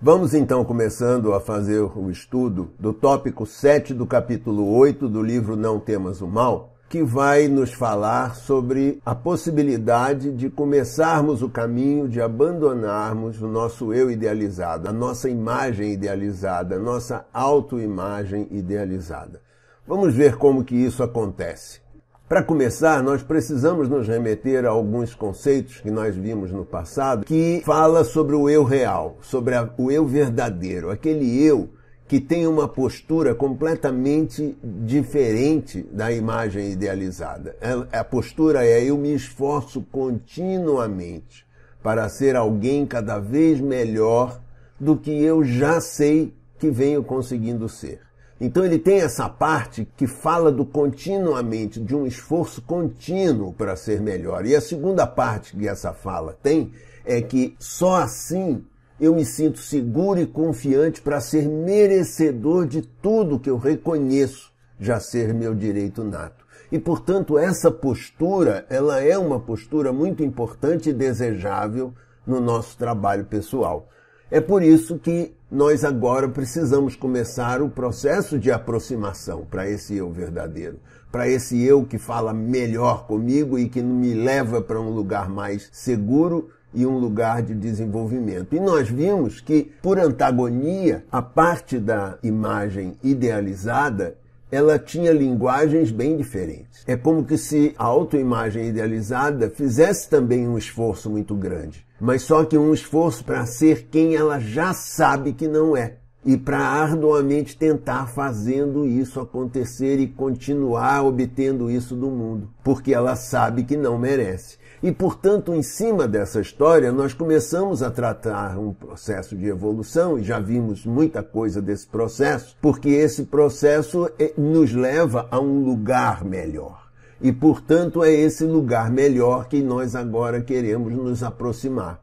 Vamos então começando a fazer o estudo do tópico 7 do capítulo 8 do livro Não Temas o Mal, que vai nos falar sobre a possibilidade de começarmos o caminho de abandonarmos o nosso eu idealizado, a nossa imagem idealizada, a nossa autoimagem idealizada. Vamos ver como que isso acontece. Para começar, nós precisamos nos remeter a alguns conceitos que nós vimos no passado que fala sobre o eu real, sobre a, o eu verdadeiro, aquele eu que tem uma postura completamente diferente da imagem idealizada. É, a postura é eu me esforço continuamente para ser alguém cada vez melhor do que eu já sei que venho conseguindo ser. Então ele tem essa parte que fala do continuamente, de um esforço contínuo para ser melhor. E a segunda parte que essa fala tem é que só assim eu me sinto seguro e confiante para ser merecedor de tudo que eu reconheço já ser meu direito nato. E, portanto, essa postura, ela é uma postura muito importante e desejável no nosso trabalho pessoal. É por isso que nós agora precisamos começar o processo de aproximação para esse eu verdadeiro, para esse eu que fala melhor comigo e que me leva para um lugar mais seguro e um lugar de desenvolvimento. E nós vimos que, por antagonia, a parte da imagem idealizada ela tinha linguagens bem diferentes. É como que se a autoimagem idealizada fizesse também um esforço muito grande mas só que um esforço para ser quem ela já sabe que não é. E para arduamente tentar fazendo isso acontecer e continuar obtendo isso do mundo, porque ela sabe que não merece. E, portanto, em cima dessa história, nós começamos a tratar um processo de evolução, e já vimos muita coisa desse processo, porque esse processo eh, nos leva a um lugar melhor. E, portanto, é esse lugar melhor que nós agora queremos nos aproximar.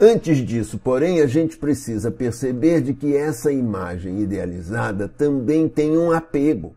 Antes disso, porém, a gente precisa perceber de que essa imagem idealizada também tem um apego.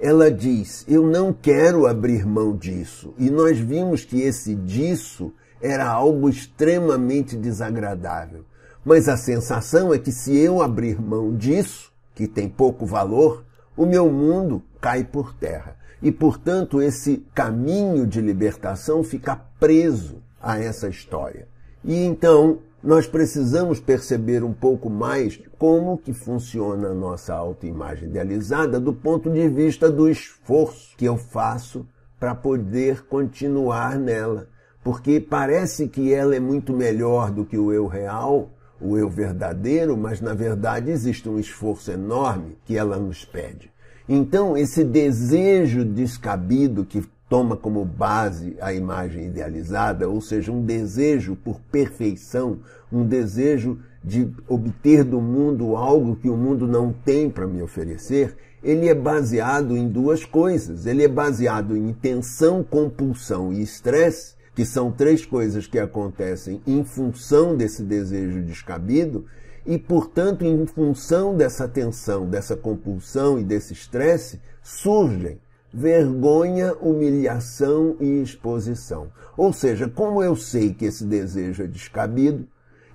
Ela diz: Eu não quero abrir mão disso. E nós vimos que esse disso era algo extremamente desagradável. Mas a sensação é que se eu abrir mão disso, que tem pouco valor, o meu mundo cai por terra. E, portanto, esse caminho de libertação fica preso a essa história. E então nós precisamos perceber um pouco mais como que funciona a nossa autoimagem idealizada do ponto de vista do esforço que eu faço para poder continuar nela. Porque parece que ela é muito melhor do que o eu real, o eu verdadeiro, mas na verdade existe um esforço enorme que ela nos pede. Então, esse desejo descabido que toma como base a imagem idealizada, ou seja, um desejo por perfeição, um desejo de obter do mundo algo que o mundo não tem para me oferecer, ele é baseado em duas coisas. Ele é baseado em tensão, compulsão e estresse, que são três coisas que acontecem em função desse desejo descabido e, portanto, em função dessa tensão, dessa compulsão e desse estresse, surgem vergonha, humilhação e exposição. Ou seja, como eu sei que esse desejo é descabido,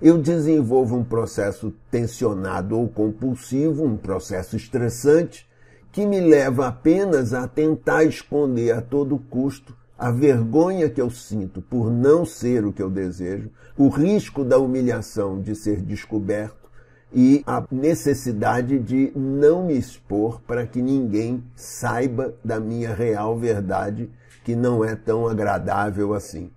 eu desenvolvo um processo tensionado ou compulsivo, um processo estressante, que me leva apenas a tentar esconder a todo custo a vergonha que eu sinto por não ser o que eu desejo, o risco da humilhação de ser descoberto e a necessidade de não me expor para que ninguém saiba da minha real verdade, que não é tão agradável assim.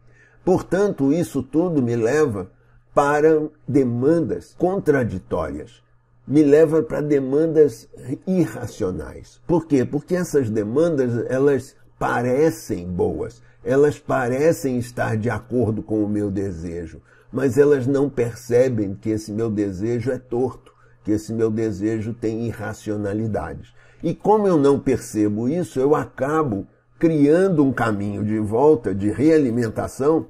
Portanto, isso tudo me leva para demandas contraditórias, me leva para demandas irracionais. Por quê? Porque essas demandas, elas parecem boas, elas parecem estar de acordo com o meu desejo, mas elas não percebem que esse meu desejo é torto, que esse meu desejo tem irracionalidades. E como eu não percebo isso, eu acabo criando um caminho de volta, de realimentação,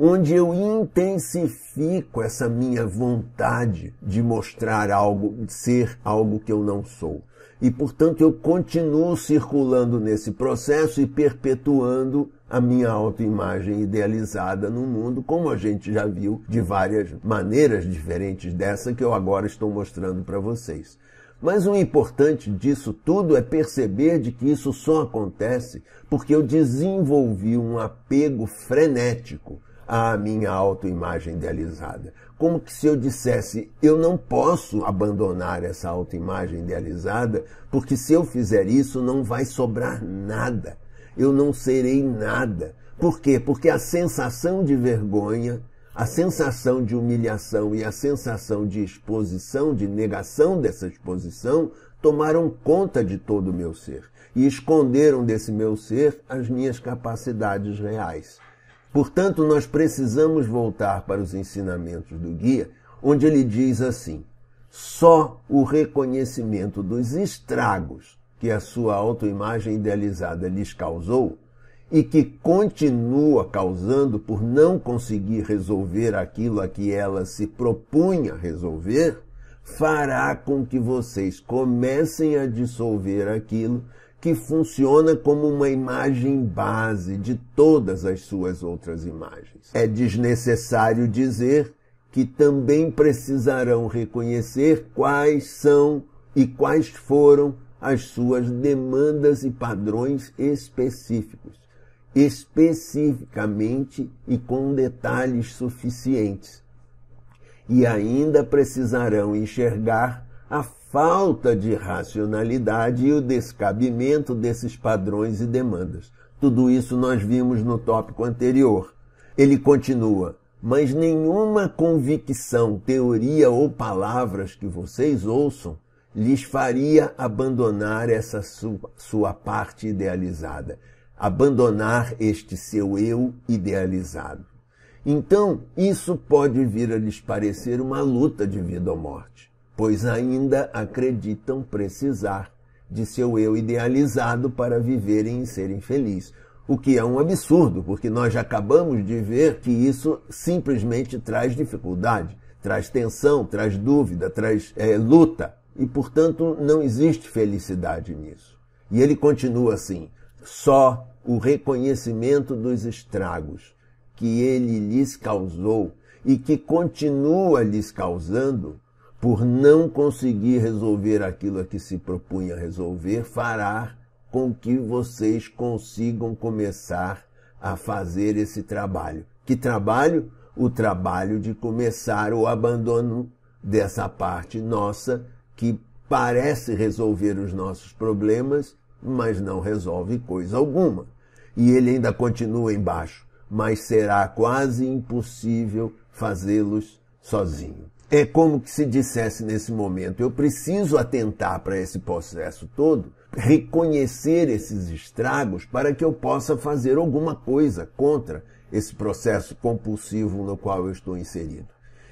onde eu intensifico essa minha vontade de mostrar algo, de ser algo que eu não sou. E, portanto, eu continuo circulando nesse processo e perpetuando a minha autoimagem idealizada no mundo, como a gente já viu de várias maneiras diferentes dessa que eu agora estou mostrando para vocês. Mas o importante disso tudo é perceber de que isso só acontece porque eu desenvolvi um apego frenético à minha autoimagem idealizada. Como que se eu dissesse, eu não posso abandonar essa autoimagem idealizada, porque se eu fizer isso não vai sobrar nada. Eu não serei nada. Por quê? Porque a sensação de vergonha, a sensação de humilhação e a sensação de exposição, de negação dessa exposição, tomaram conta de todo o meu ser e esconderam desse meu ser as minhas capacidades reais. Portanto, nós precisamos voltar para os ensinamentos do guia, onde ele diz assim: só o reconhecimento dos estragos que a sua autoimagem idealizada lhes causou e que continua causando por não conseguir resolver aquilo a que ela se propunha resolver, fará com que vocês comecem a dissolver aquilo que funciona como uma imagem base de todas as suas outras imagens. É desnecessário dizer que também precisarão reconhecer quais são e quais foram as suas demandas e padrões específicos, especificamente e com detalhes suficientes. E ainda precisarão enxergar a falta de racionalidade e o descabimento desses padrões e demandas. Tudo isso nós vimos no tópico anterior. Ele continua: mas nenhuma convicção, teoria ou palavras que vocês ouçam lhes faria abandonar essa sua parte idealizada, abandonar este seu eu idealizado. Então, isso pode vir a lhes parecer uma luta de vida ou morte pois ainda acreditam precisar de seu eu idealizado para viverem e serem felizes. O que é um absurdo, porque nós já acabamos de ver que isso simplesmente traz dificuldade, traz tensão, traz dúvida, traz é, luta. E, portanto, não existe felicidade nisso. E ele continua assim: só o reconhecimento dos estragos que ele lhes causou e que continua lhes causando por não conseguir resolver aquilo a que se propunha resolver, fará com que vocês consigam começar a fazer esse trabalho. Que trabalho? O trabalho de começar o abandono dessa parte nossa que parece resolver os nossos problemas, mas não resolve coisa alguma. E ele ainda continua embaixo, mas será quase impossível fazê-los sozinho é como se dissesse nesse momento, eu preciso atentar para esse processo todo, reconhecer esses estragos para que eu possa fazer alguma coisa contra esse processo compulsivo no qual eu estou inserido.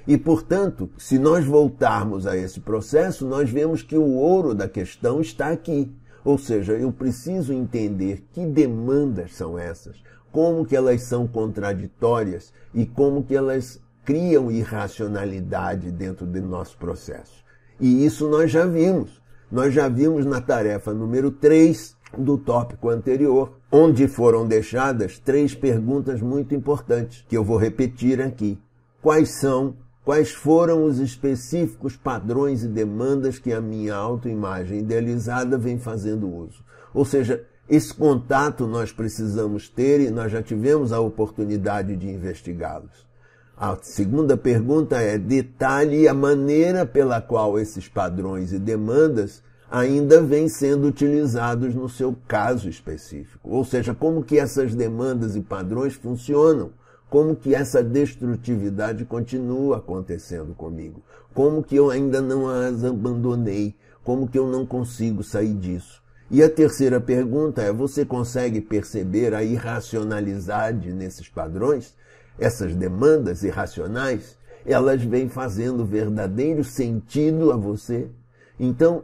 E, portanto, se nós voltarmos a esse processo, nós vemos que o ouro da questão está aqui. Ou seja, eu preciso entender que demandas são essas, como que elas são contraditórias e como que elas criam irracionalidade dentro do nosso processo. E isso nós já vimos. Nós já vimos na tarefa número 3 do tópico anterior, onde foram deixadas três perguntas muito importantes, que eu vou repetir aqui. Quais são, quais foram os específicos padrões e demandas que a minha autoimagem idealizada vem fazendo uso? Ou seja, esse contato nós precisamos ter e nós já tivemos a oportunidade de investigá-los. A segunda pergunta é: detalhe a maneira pela qual esses padrões e demandas ainda vêm sendo utilizados no seu caso específico. Ou seja, como que essas demandas e padrões funcionam? Como que essa destrutividade continua acontecendo comigo? Como que eu ainda não as abandonei? Como que eu não consigo sair disso? E a terceira pergunta é: você consegue perceber a irracionalidade nesses padrões? essas demandas irracionais, elas vêm fazendo verdadeiro sentido a você. Então,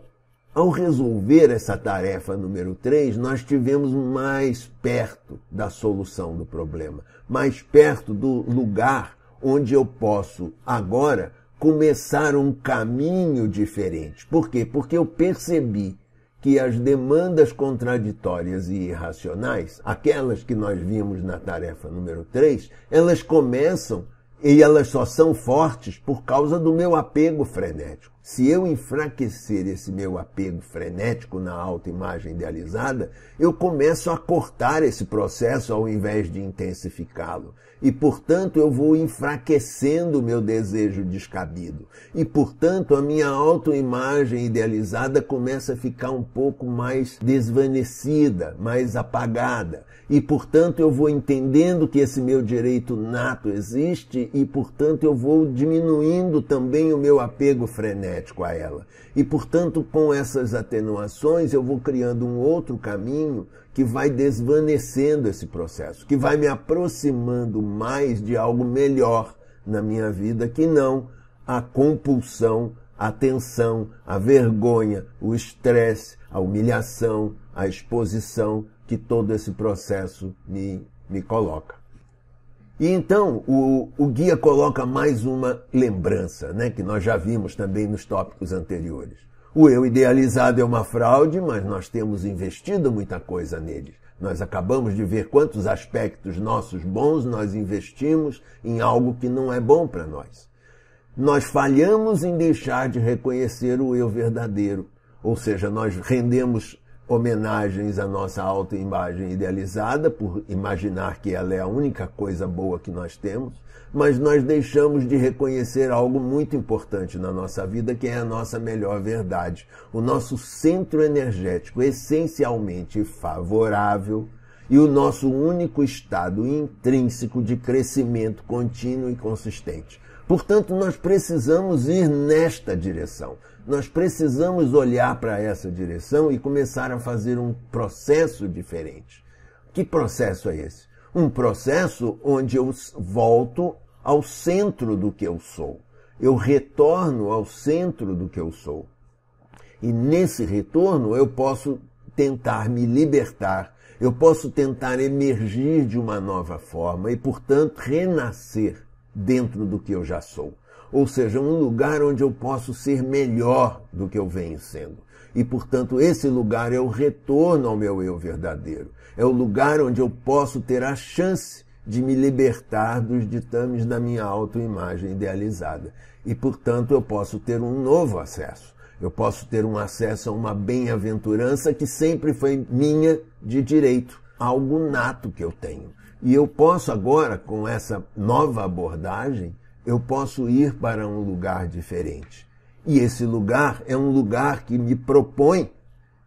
ao resolver essa tarefa número 3, nós tivemos mais perto da solução do problema, mais perto do lugar onde eu posso agora começar um caminho diferente. Por quê? Porque eu percebi que as demandas contraditórias e irracionais, aquelas que nós vimos na tarefa número 3, elas começam e elas só são fortes por causa do meu apego frenético. Se eu enfraquecer esse meu apego frenético na autoimagem idealizada, eu começo a cortar esse processo ao invés de intensificá-lo. E, portanto, eu vou enfraquecendo o meu desejo descabido. E, portanto, a minha autoimagem idealizada começa a ficar um pouco mais desvanecida, mais apagada. E, portanto, eu vou entendendo que esse meu direito nato existe e, portanto, eu vou diminuindo também o meu apego frenético hermético a ela. E, portanto, com essas atenuações, eu vou criando um outro caminho que vai desvanecendo esse processo, que vai me aproximando mais de algo melhor na minha vida que não a compulsão, a tensão, a vergonha, o estresse, a humilhação, a exposição que todo esse processo me, me coloca. E então o, o guia coloca mais uma lembrança, né, que nós já vimos também nos tópicos anteriores. O eu idealizado é uma fraude, mas nós temos investido muita coisa nele. Nós acabamos de ver quantos aspectos nossos bons nós investimos em algo que não é bom para nós. Nós falhamos em deixar de reconhecer o eu verdadeiro, ou seja, nós rendemos homenagens à nossa autoimagem idealizada por imaginar que ela é a única coisa boa que nós temos, mas nós deixamos de reconhecer algo muito importante na nossa vida, que é a nossa melhor verdade, o nosso centro energético essencialmente favorável e o nosso único estado intrínseco de crescimento contínuo e consistente. Portanto, nós precisamos ir nesta direção. Nós precisamos olhar para essa direção e começar a fazer um processo diferente. Que processo é esse? Um processo onde eu volto ao centro do que eu sou. Eu retorno ao centro do que eu sou. E nesse retorno eu posso tentar me libertar eu posso tentar emergir de uma nova forma e, portanto, renascer dentro do que eu já sou. Ou seja, um lugar onde eu posso ser melhor do que eu venho sendo. E, portanto, esse lugar é o retorno ao meu eu verdadeiro. É o lugar onde eu posso ter a chance de me libertar dos ditames da minha autoimagem idealizada. E, portanto, eu posso ter um novo acesso. Eu posso ter um acesso a uma bem-aventurança que sempre foi minha de direito, algo nato que eu tenho. E eu posso agora, com essa nova abordagem, eu posso ir para um lugar diferente. E esse lugar é um lugar que me propõe,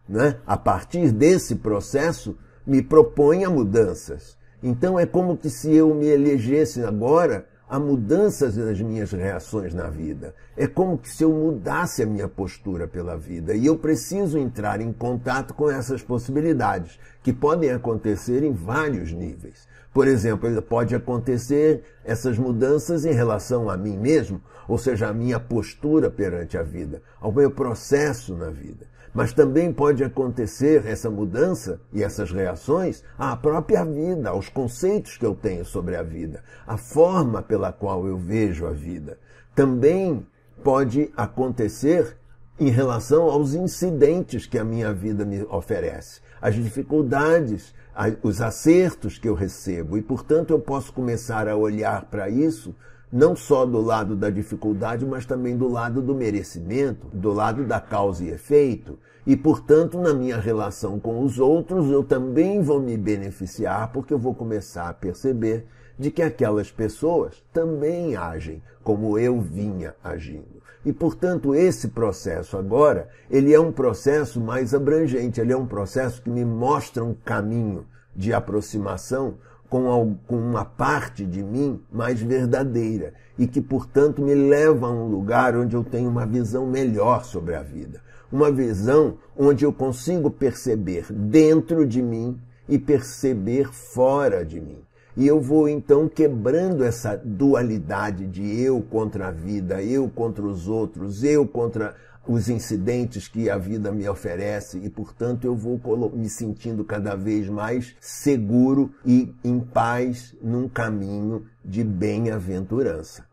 né, a partir desse processo, me propõe a mudanças. Então é como que se eu me elegesse agora a mudanças nas minhas reações na vida. É como se eu mudasse a minha postura pela vida e eu preciso entrar em contato com essas possibilidades, que podem acontecer em vários níveis. Por exemplo, pode acontecer essas mudanças em relação a mim mesmo, ou seja, a minha postura perante a vida, ao meu processo na vida. Mas também pode acontecer essa mudança e essas reações à própria vida, aos conceitos que eu tenho sobre a vida, à forma pela qual eu vejo a vida. Também pode acontecer em relação aos incidentes que a minha vida me oferece, as dificuldades, os acertos que eu recebo, e portanto eu posso começar a olhar para isso não só do lado da dificuldade, mas também do lado do merecimento, do lado da causa e efeito. E, portanto, na minha relação com os outros, eu também vou me beneficiar, porque eu vou começar a perceber de que aquelas pessoas também agem como eu vinha agindo. E, portanto, esse processo agora, ele é um processo mais abrangente, ele é um processo que me mostra um caminho de aproximação com, uma parte de mim mais verdadeira e que, portanto, me leva a um lugar onde eu tenho uma visão melhor sobre a vida. Uma visão onde eu consigo perceber dentro de mim e perceber fora de mim. E eu vou então quebrando essa dualidade de eu contra a vida, eu contra os outros, eu contra os incidentes que a vida me oferece e, portanto, eu vou me sentindo cada vez mais seguro e em paz num caminho de bem-aventurança.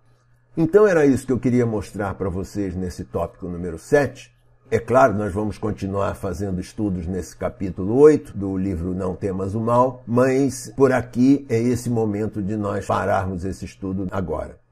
Então era isso que eu queria mostrar para vocês nesse tópico número 7 é claro, nós vamos continuar fazendo estudos nesse capítulo 8 do livro Não Temas o Mal, mas por aqui é esse momento de nós pararmos esse estudo agora.